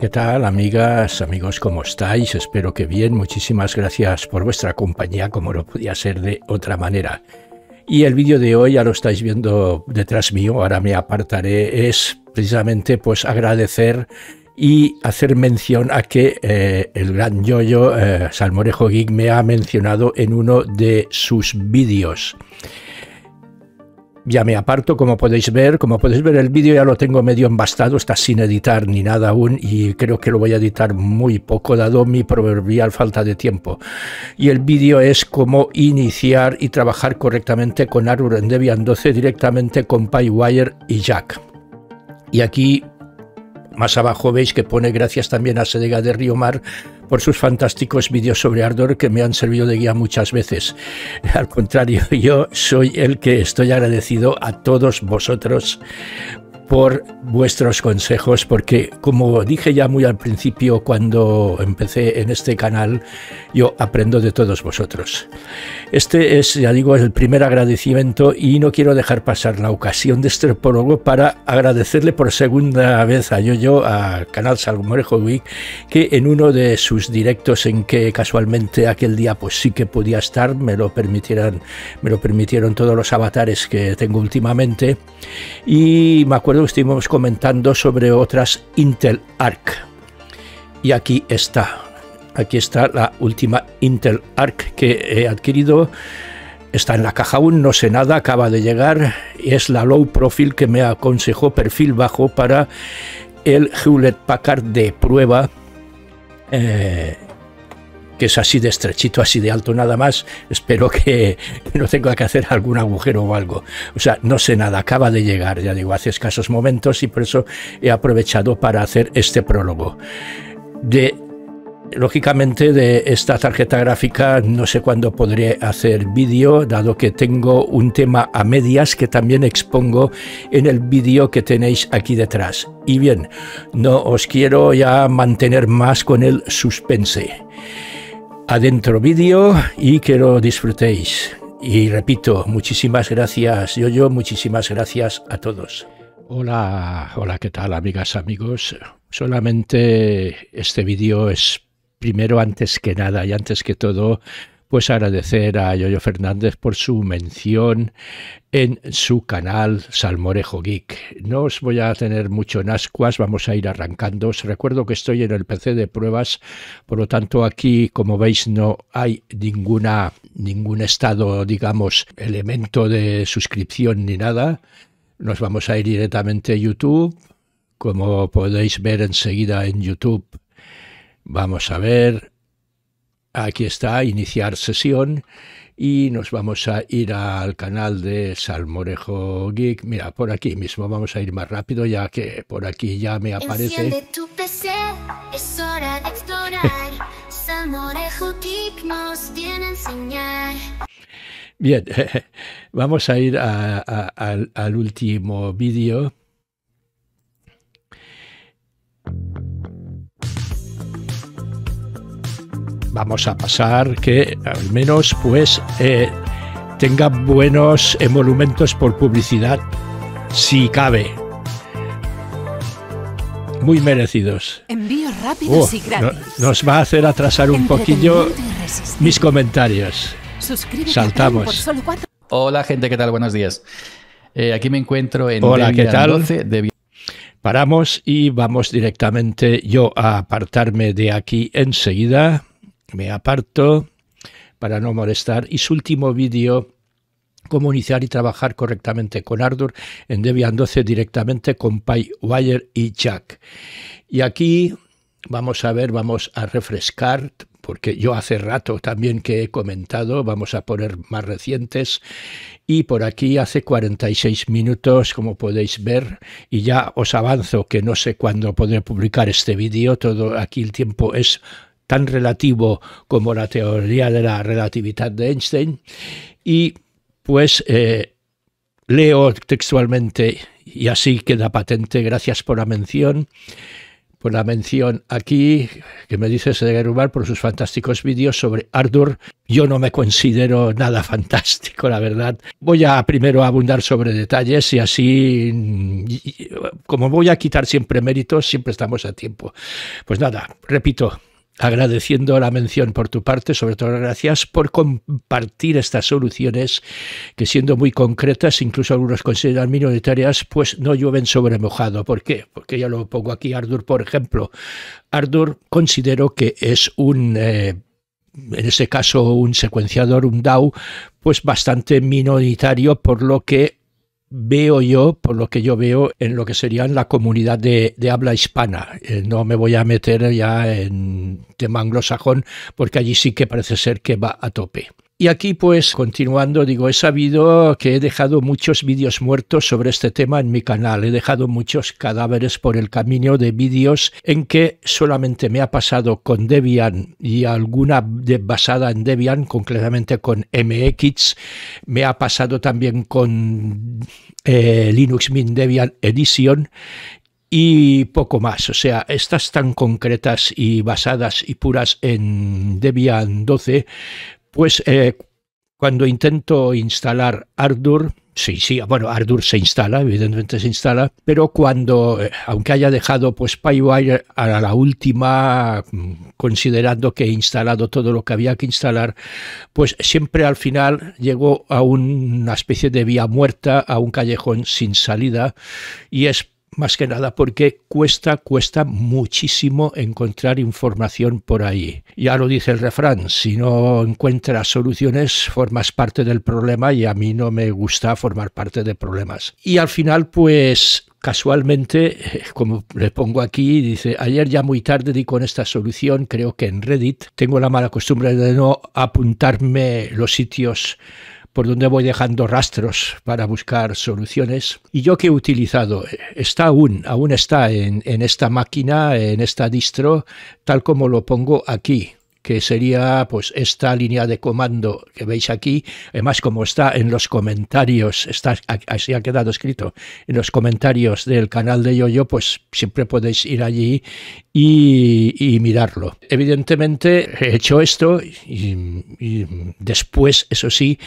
¿Qué tal, amigas, amigos? ¿Cómo estáis? Espero que bien. Muchísimas gracias por vuestra compañía, como no podía ser de otra manera. Y el vídeo de hoy, ya lo estáis viendo detrás mío, ahora me apartaré, es precisamente pues agradecer y hacer mención a que eh, el gran yoyo eh, Salmorejo Geek me ha mencionado en uno de sus vídeos ya me aparto, como podéis ver. Como podéis ver, el vídeo ya lo tengo medio embastado, está sin editar ni nada aún y creo que lo voy a editar muy poco, dado mi proverbial falta de tiempo. Y el vídeo es cómo iniciar y trabajar correctamente con Arbor en Debian 12 directamente con PyWire y Jack. Y aquí más abajo veis que pone gracias también a Sedega de Río Mar por sus fantásticos vídeos sobre Ardor que me han servido de guía muchas veces. Al contrario, yo soy el que estoy agradecido a todos vosotros por vuestros consejos, porque como dije ya muy al principio cuando empecé en este canal, yo aprendo de todos vosotros. Este es, ya digo, el primer agradecimiento y no quiero dejar pasar la ocasión de este prólogo para agradecerle por segunda vez a Yoyo, a Canal Salmorejo Week, que en uno de sus directos en que casualmente aquel día pues sí que podía estar, me lo me lo permitieron todos los avatares que tengo últimamente y me acuerdo estuvimos comentando sobre otras Intel Arc. Y aquí está. Aquí está la última Intel Arc que he adquirido. Está en la caja aún, no sé nada, acaba de llegar. Es la low profile que me aconsejó perfil bajo para el Hewlett Packard de prueba. Eh, que es así de estrechito, así de alto nada más, espero que, no tenga que hacer algún agujero o algo. O sea, no sé nada, acaba de llegar, ya digo, hace escasos momentos y por eso he aprovechado para hacer este prólogo. De, lógicamente de esta tarjeta gráfica no sé cuándo podré hacer vídeo, dado que tengo un tema a medias que también expongo en el vídeo que tenéis aquí detrás. Y bien, no os quiero ya mantener más con el suspense adentro vídeo y que lo disfrutéis. Y repito, muchísimas gracias, yo, yo, muchísimas gracias a todos. Hola, hola, ¿qué tal, amigas, amigos? Solamente este vídeo es primero, antes que nada y antes que todo, pues agradecer a Yoyo Fernández por su mención en su canal Salmorejo Geek. No os voy a tener mucho en ascuas, vamos a ir arrancando. Os recuerdo que estoy en el PC de pruebas, por lo tanto aquí, como veis, no hay ninguna, ningún estado, digamos, elemento de suscripción ni nada. Nos vamos a ir directamente a YouTube. Como podéis ver enseguida en YouTube, vamos a ver Aquí está, iniciar sesión y nos vamos a ir al canal de Salmorejo Geek. Mira, por aquí mismo vamos a ir más rápido ya que por aquí ya me aparece. Bien, vamos a ir al, al último vídeo. vamos a pasar que al menos pues eh, tenga buenos emolumentos por publicidad si cabe. Muy merecidos. Oh, nos va a hacer atrasar un poquillo mis comentarios. Saltamos. Hola gente, ¿qué tal? Buenos días. Eh, aquí me encuentro en... Hola, ¿qué tal? 12 paramos y vamos directamente yo a apartarme de aquí enseguida me aparto para no molestar y su último vídeo cómo iniciar y trabajar correctamente con Ardour en Debian 12 directamente con PyWire y Jack. Y aquí vamos a ver, vamos a refrescar porque yo hace rato también que he comentado, vamos a poner más recientes, y por aquí hace 46 minutos, como podéis ver, y ya os avanzo que no sé cuándo podré publicar este vídeo, todo aquí el tiempo es tan relativo como la teoría de la relatividad de Einstein, y pues eh, leo textualmente, y así queda patente, gracias por la mención, por la mención aquí, que me dice Sedegar por sus fantásticos vídeos sobre Arthur. Yo no me considero nada fantástico, la verdad. Voy a primero abundar sobre detalles y así, como voy a quitar siempre méritos, siempre estamos a tiempo. Pues nada, repito, agradeciendo la mención por tu parte, sobre todo gracias por compartir estas soluciones que siendo muy concretas, incluso algunos consideran minoritarias, pues no llueven sobre mojado. ¿Por qué? Porque ya lo pongo aquí, Ardur, por ejemplo. Ardur considero que es un... Eh, en ese caso un secuenciador, un DAO, pues bastante minoritario, por lo que veo yo, por lo que yo veo, en lo que sería la comunidad de, habla hispana. Eh, no me voy a meter ya en tema anglosajón, porque allí sí que parece ser que va a tope. Y aquí, pues, continuando, digo, he sabido que he dejado muchos vídeos muertos sobre este tema en mi canal. He dejado muchos cadáveres por el camino de vídeos en que solamente me ha pasado con Debian y alguna basada en Debian, concretamente con MX. Me ha pasado también con eh, Linux Mint Debian Edition y poco más. O sea, estas tan concretas y basadas y puras en Debian 12, pues eh, cuando intento instalar Ardour, sí, sí, bueno, Ardour se instala, evidentemente se instala, pero cuando, eh, aunque haya dejado pues PyWire a la última, mm, considerando que he instalado todo lo que había que instalar, pues siempre al final llego a una especie de vía muerta, a un callejón sin salida, y es más que nada porque cuesta, cuesta muchísimo encontrar información por ahí. Ya lo dice el refrán, si no encuentras soluciones formas parte del problema y a mí no me gusta formar parte de problemas. Y al final pues casualmente, eh, como le pongo aquí, dice, ayer ya muy tarde di con esta solución, creo que en Reddit, tengo la mala costumbre de no apuntarme los sitios por donde voy dejando rastros para buscar soluciones. Y yo que he utilizado, está aún, aún está en, esta máquina, en esta distro, tal como lo pongo aquí que sería pues esta línea de comando que veis aquí, además como está en los comentarios, está, así ha quedado escrito, en los comentarios del canal de YoYo, pues siempre podéis ir allí y, mirarlo. Evidentemente he hecho esto y después, eso sí,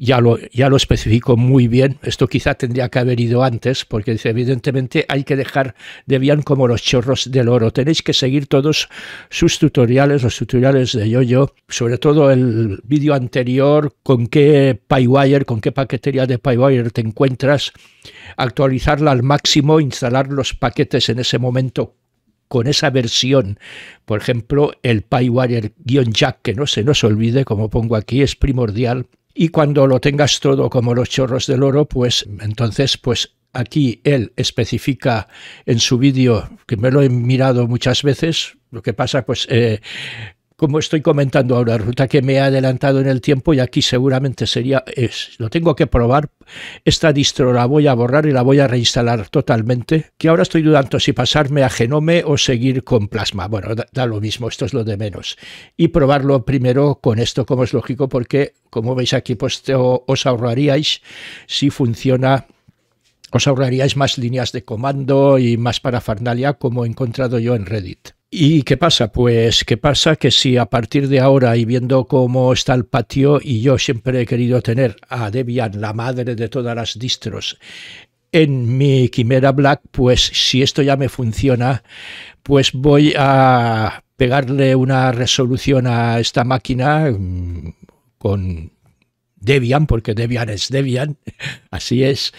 ya lo, ya lo especificó muy bien. Esto quizá tendría que haber ido antes, porque dice, evidentemente hay que dejar de bien como los chorros del oro. Tenéis que seguir todos sus tutoriales, los tutoriales de YoYo, sobre todo el vídeo anterior, con qué PyWire, con qué paquetería de PyWire te encuentras, actualizarla al máximo, instalar los paquetes en ese momento con esa versión. Por ejemplo, el PyWire-jack, que no se nos olvide, como pongo aquí, es primordial y cuando lo tengas todo como los chorros del oro, pues entonces pues aquí él especifica en su vídeo, que me lo he mirado muchas veces, lo que pasa pues eh, como estoy comentando ahora, ruta que me he adelantado en el tiempo y aquí seguramente sería, es, lo tengo que probar, esta distro la voy a borrar y la voy a reinstalar totalmente, que ahora estoy dudando si pasarme a Genome o seguir con Plasma, bueno, da, lo mismo, esto es lo de menos, y probarlo primero con esto como es lógico, porque como veis aquí, pues os ahorraríais si funciona os ahorraríais más líneas de comando y más parafernalia como he encontrado yo en Reddit. ¿Y qué pasa? Pues qué pasa que si a partir de ahora y viendo cómo está el patio, y yo siempre he querido tener a Debian, la madre de todas las distros, en mi Quimera Black, pues si esto ya me funciona, pues voy a pegarle una resolución a esta máquina mm, con Debian, porque Debian es Debian, así es,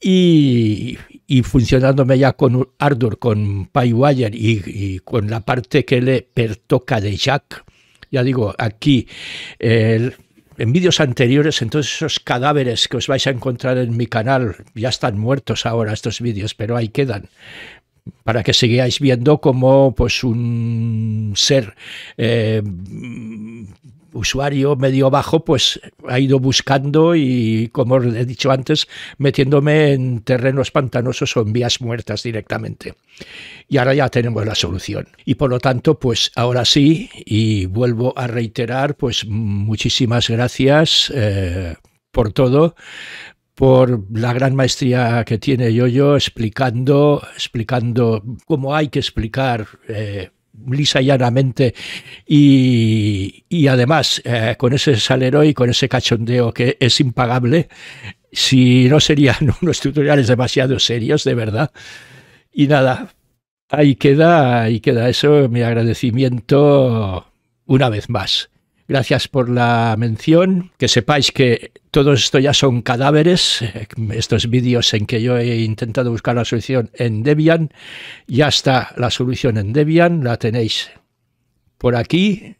y, y funcionándome ya con ardor con Pywire y, y con la parte que le pertoca de Jack, ya digo, aquí en vídeos anteriores, entonces esos cadáveres que os vais a encontrar en mi canal, ya están muertos ahora estos vídeos, pero ahí quedan para que sigáis viendo como pues un ser eh, usuario medio bajo, pues ha ido buscando y, como he dicho antes, metiéndome en terrenos pantanosos o en vías muertas directamente. Y ahora ya tenemos la solución. Y por lo tanto, pues ahora sí, y vuelvo a reiterar, pues muchísimas gracias eh, por todo, por la gran maestría que tiene Yoyo explicando, explicando cómo hay que explicar eh, lisa y llanamente y, además eh, con ese salero y con ese cachondeo que es impagable, si no serían unos tutoriales demasiado serios, de verdad. Y nada, ahí queda, ahí queda eso, mi agradecimiento una vez más. Gracias por la mención. Que sepáis que todo esto ya son cadáveres. Estos vídeos en que yo he intentado buscar la solución en Debian. Ya está la solución en Debian. La tenéis por aquí.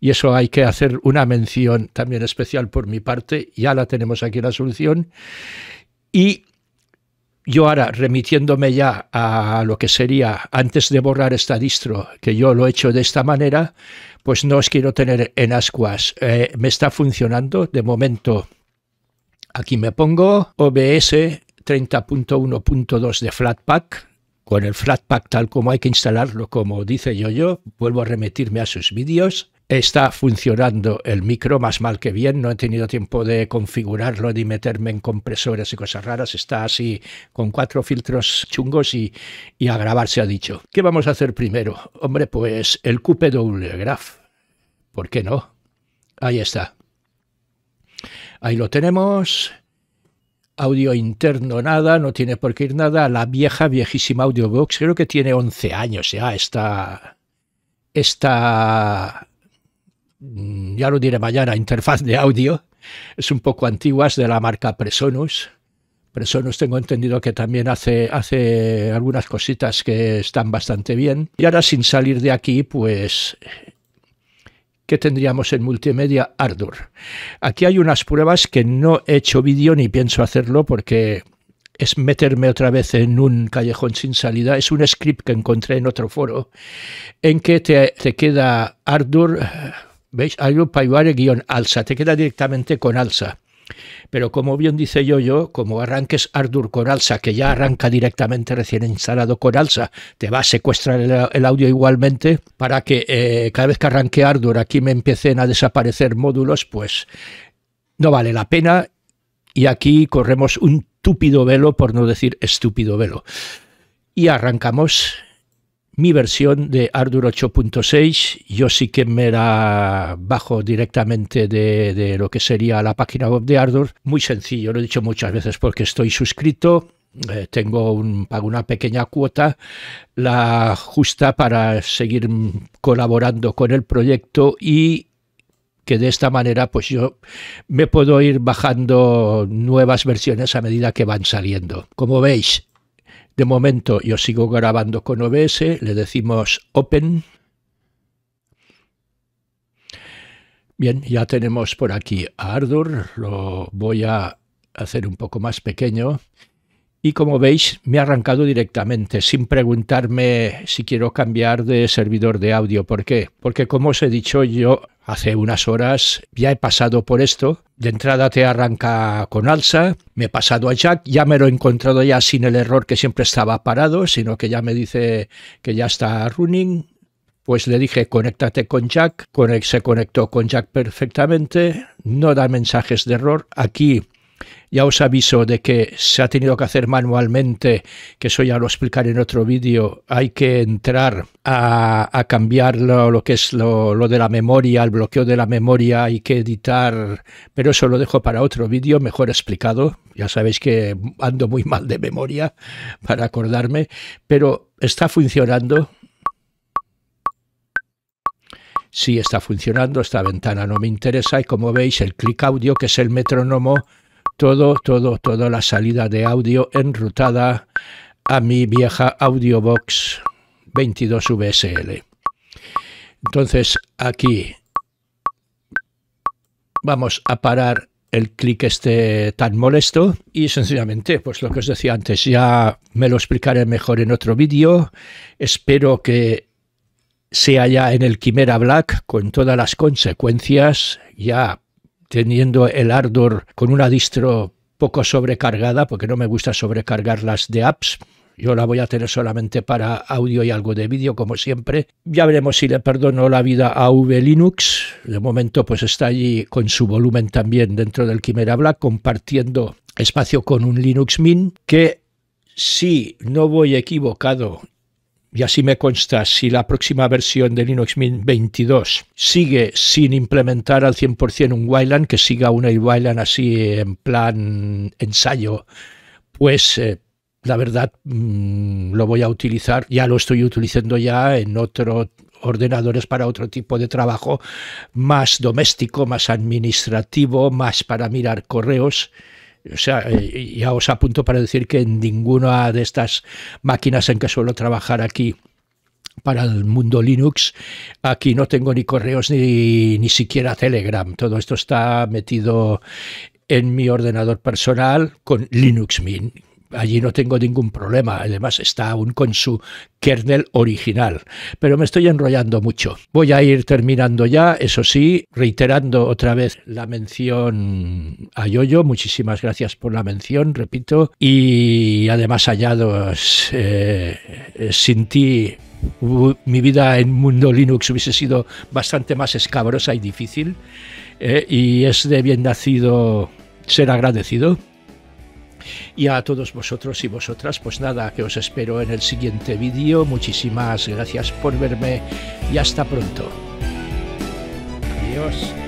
Y eso hay que hacer una mención también especial por mi parte. Ya la tenemos aquí la solución. Y yo ahora, remitiéndome ya a lo que sería antes de borrar esta distro, que yo lo he hecho de esta manera, pues no os quiero tener en ascuas. Eh, me está funcionando de momento. Aquí me pongo OBS 30.1.2 de Flatpak. Con el Flatpak tal como hay que instalarlo, como dice yo, yo vuelvo a remitirme a sus vídeos. Está funcionando el micro más mal que bien, no he tenido tiempo de configurarlo ni meterme en compresores y cosas raras, está así con cuatro filtros chungos y, a grabar se ha dicho. ¿Qué vamos a hacer primero? Hombre, pues el cupe graph, ¿por qué no? Ahí está. Ahí lo tenemos audio interno nada, no tiene por qué ir nada, la vieja, viejísima Audiobox, creo que tiene 11 años ya, está, esta Mm, ya lo diré mañana, interfaz de audio, es un poco antigua, es de la marca Presonus. Presonus tengo entendido que también hace, hace algunas cositas que están bastante bien. Y ahora sin salir de aquí, pues qué tendríamos en multimedia Ardour. Aquí hay unas pruebas que no he hecho vídeo ni pienso hacerlo porque es meterme otra vez en un callejón sin salida. Es un script que encontré en otro foro en que te, te queda Ardour ¿Veis? algo pa guión alza, te queda directamente con alza. Pero como bien dice yo, yo, como arranques Ardour con alza, que ya arranca directamente recién instalado con alza, te va a secuestrar el, audio igualmente para que eh, cada vez que arranque ardor aquí me empiecen a desaparecer módulos, pues no vale la pena y aquí corremos un túpido velo, por no decir estúpido velo. Y arrancamos mi versión de Ardour 8.6, yo sí que me la bajo directamente de, lo que sería la página web de Ardour. Muy sencillo, lo he dicho muchas veces porque estoy suscrito, eh, tengo un, pago una pequeña cuota, la justa para seguir colaborando con el proyecto y que de esta manera pues yo me puedo ir bajando nuevas versiones a medida que van saliendo. Como veis, de momento yo sigo grabando con OBS, le decimos Open. Bien, ya tenemos por aquí a Ardur, lo voy a hacer un poco más pequeño y como veis me ha arrancado directamente sin preguntarme si quiero cambiar de servidor de audio. ¿Por qué? Porque como os he dicho yo hace unas horas ya he pasado por esto. De entrada te arranca con alza, me he pasado a Jack, ya me lo he encontrado ya sin el error que siempre estaba parado, sino que ya me dice que ya está running. Pues le dije, conéctate con Jack, se conectó con Jack perfectamente, no da mensajes de error. Aquí ya os aviso de que se ha tenido que hacer manualmente, que eso ya lo explicaré en otro vídeo. Hay que entrar a, cambiar lo, que es lo, lo de la memoria, el bloqueo de la memoria, hay que editar, pero eso lo dejo para otro vídeo mejor explicado. Ya sabéis que ando muy mal de memoria para acordarme, pero está funcionando, sí está funcionando, esta ventana no me interesa y como veis el clic audio que es el metrónomo todo, todo, toda la salida de audio enrutada a mi vieja Audiobox 22 VSL. Entonces aquí vamos a parar el clic este tan molesto y sencillamente pues lo que os decía antes ya me lo explicaré mejor en otro vídeo espero que sea ya en el Quimera Black con todas las consecuencias ya teniendo el ardor con una distro poco sobrecargada, porque no me gusta sobrecargarlas de apps. Yo la voy a tener solamente para audio y algo de vídeo, como siempre. Ya veremos si le perdono la vida a V Linux. De momento, pues está allí con su volumen también dentro del Quimera Black, compartiendo espacio con un Linux Mint, que si no voy equivocado y así me consta, si la próxima versión de Linux Mint 22 sigue sin implementar al 100% un Wayland, que siga una Wayland así en plan ensayo, pues eh, la verdad mm, lo voy a utilizar, ya lo estoy utilizando ya en otros ordenadores para otro tipo de trabajo más doméstico, más administrativo, más para mirar correos o sea, ya os apunto para decir que en ninguna de estas máquinas en que suelo trabajar aquí para el mundo Linux, aquí no tengo ni correos ni, ni siquiera Telegram. Todo esto está metido en mi ordenador personal con Linux Mint allí no tengo ningún problema. Además está aún con su kernel original. Pero me estoy enrollando mucho. Voy a ir terminando ya, eso sí, reiterando otra vez la mención a Yoyo. Muchísimas gracias por la mención, repito. Y además hallados, eh, sin ti mi vida en mundo Linux hubiese sido bastante más escabrosa y difícil. Eh, y es de bien nacido ser agradecido y a todos vosotros y vosotras, pues nada, que os espero en el siguiente vídeo. Muchísimas gracias por verme y hasta pronto. Adiós.